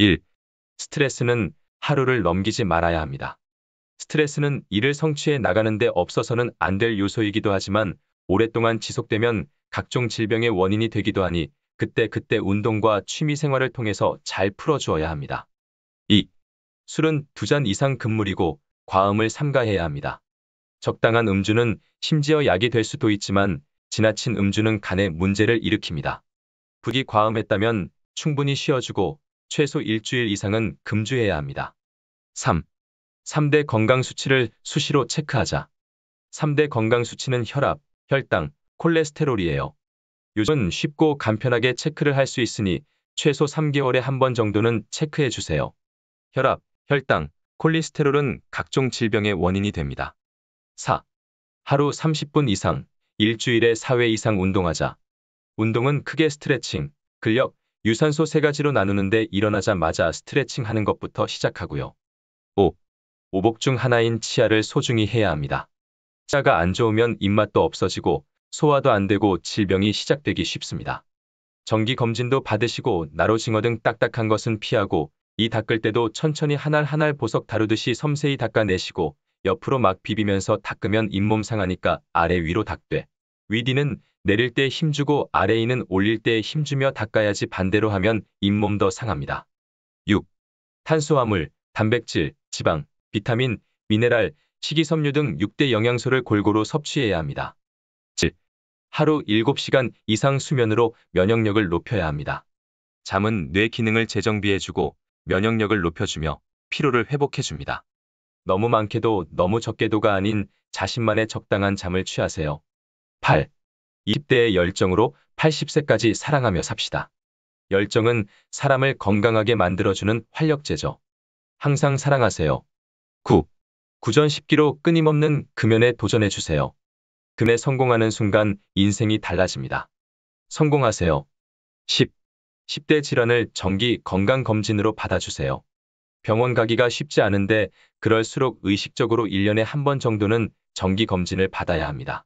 1. 스트레스는 하루를 넘기지 말아야 합니다. 스트레스는 일을 성취해 나가는데 없어서는 안 될 요소이기도 하지만 오랫동안 지속되면 각종 질병의 원인이 되기도 하니 그때그때 그때 운동과 취미생활을 통해서 잘 풀어주어야 합니다. 2. 술은 두 잔 이상 금물이고 과음을 삼가해야 합니다. 적당한 음주는 심지어 약이 될 수도 있지만 지나친 음주는 간에 문제를 일으킵니다. 부기 과음했다면 충분히 쉬어주고 최소 일주일 이상은 금주해야 합니다. 3. 3대 건강 수치를 수시로 체크하자. 3대 건강 수치는 혈압, 혈당, 콜레스테롤이에요. 요즘 쉽고 간편하게 체크를 할 수 있으니 최소 3개월에 한 번 정도는 체크해 주세요. 혈압, 혈당, 콜레스테롤은 각종 질병의 원인이 됩니다. 4. 하루 30분 이상, 일주일에 4회 이상 운동하자. 운동은 크게 스트레칭, 근력, 유산소 세 가지로 나누는데 일어나자마자 스트레칭 하는 것부터 시작하고요. 5. 오복 중 하나인 치아를 소중히 해야 합니다. 치아가 안 좋으면 입맛도 없어지고 소화도 안 되고 질병이 시작되기 쉽습니다. 정기 검진도 받으시고 나로징어 등 딱딱한 것은 피하고 이 닦을 때도 천천히 한 알 한 알 보석 다루듯이 섬세히 닦아내시고 옆으로 막 비비면서 닦으면 잇몸 상하니까 아래 위로 닦되 위디는 내릴 때 힘주고 아래인은 올릴 때 힘주며 닦아야지 반대로 하면 잇몸 더 상합니다. 6. 탄수화물, 단백질, 지방, 비타민, 미네랄, 식이섬유 등 6대 영양소를 골고루 섭취해야 합니다. 즉, 하루 7시간 이상 수면으로 면역력을 높여야 합니다. 잠은 뇌 기능을 재정비해주고 면역력을 높여주며 피로를 회복해줍니다. 너무 많게도 너무 적게도가 아닌 자신만의 적당한 잠을 취하세요. 8. 20대의 열정으로 80세까지 사랑하며 삽시다. 열정은 사람을 건강하게 만들어주는 활력제죠. 항상 사랑하세요. 9. 구전 10기로 끊임없는 금연에 도전해주세요. 금에 성공하는 순간 인생이 달라집니다. 성공하세요. 10. 10대 질환을 정기 건강검진으로 받아주세요. 병원 가기가 쉽지 않은데 그럴수록 의식적으로 1년에 한 번 정도는 정기 검진을 받아야 합니다.